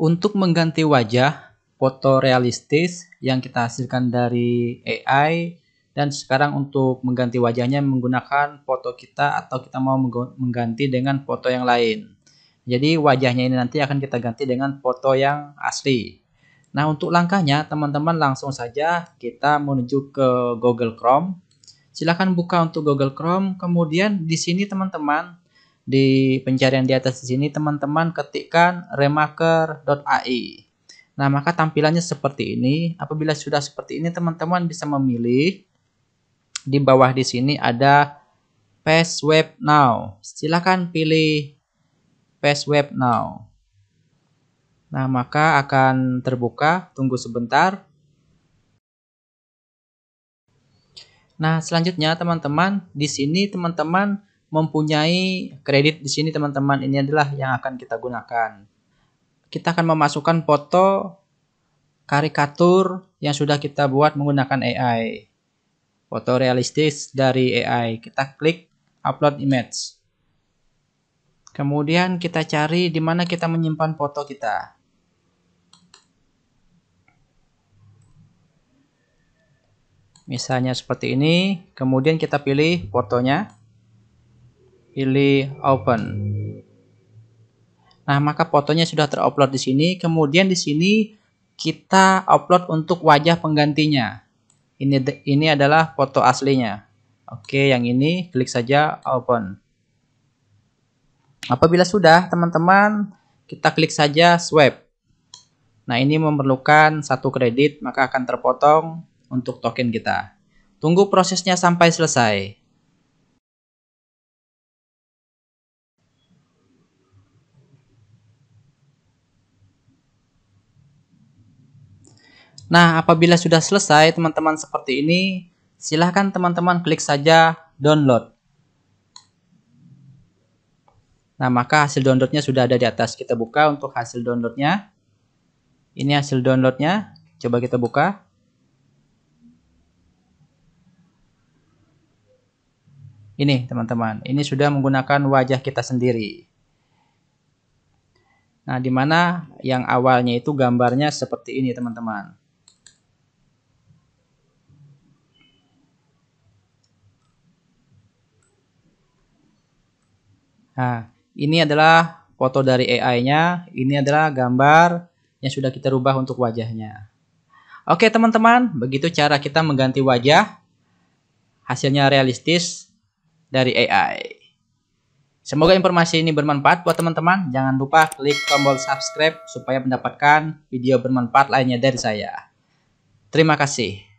Untuk mengganti wajah foto realistis yang kita hasilkan dari AI dan sekarang untuk mengganti wajahnya menggunakan foto kita atau kita mau mengganti dengan foto yang lain. Jadi wajahnya ini nanti akan kita ganti dengan foto yang asli. Nah, untuk langkahnya, teman-teman langsung saja kita menuju ke Google Chrome. Silahkan buka untuk Google Chrome. Kemudian di sini teman-teman di pencarian di atas di sini teman-teman ketikkan remarker.ai. Nah, maka tampilannya seperti ini. Apabila sudah seperti ini, teman-teman bisa memilih di bawah di sini ada Paste Web Now. Silakan pilih Paste Web Now. Nah, maka akan terbuka. Tunggu sebentar. Nah, selanjutnya teman-teman, di sini teman-teman mempunyai kredit di sini teman-teman ini adalah yang akan kita gunakan. Kita akan memasukkan foto karikatur yang sudah kita buat menggunakan AI. Foto realistis dari AI. Kita klik upload image. Kemudian kita cari di mana kita menyimpan foto kita. Misalnya seperti ini, kemudian kita pilih fotonya pilih open. Nah, maka fotonya sudah terupload di sini. Kemudian di sini kita upload untuk wajah penggantinya. Ini ini adalah foto aslinya. Oke, yang ini klik saja open. Apabila sudah, teman-teman, kita klik saja swipe. Nah, ini memerlukan satu kredit, maka akan terpotong untuk token kita. Tunggu prosesnya sampai selesai. Nah, apabila sudah selesai teman-teman seperti ini, silahkan teman-teman klik saja download. Nah, maka hasil downloadnya sudah ada di atas. Kita buka untuk hasil downloadnya. Ini hasil downloadnya. Coba kita buka. Ini teman-teman, ini sudah menggunakan wajah kita sendiri. Nah, dimana yang awalnya itu gambarnya seperti ini teman-teman. Nah, ini adalah foto dari AI-nya, ini adalah gambar yang sudah kita rubah untuk wajahnya. Oke teman-teman, begitu cara kita mengganti wajah. Hasilnya realistis dari AI. Semoga informasi ini bermanfaat buat teman-teman. Jangan lupa klik tombol subscribe supaya mendapatkan video bermanfaat lainnya dari saya. Terima kasih.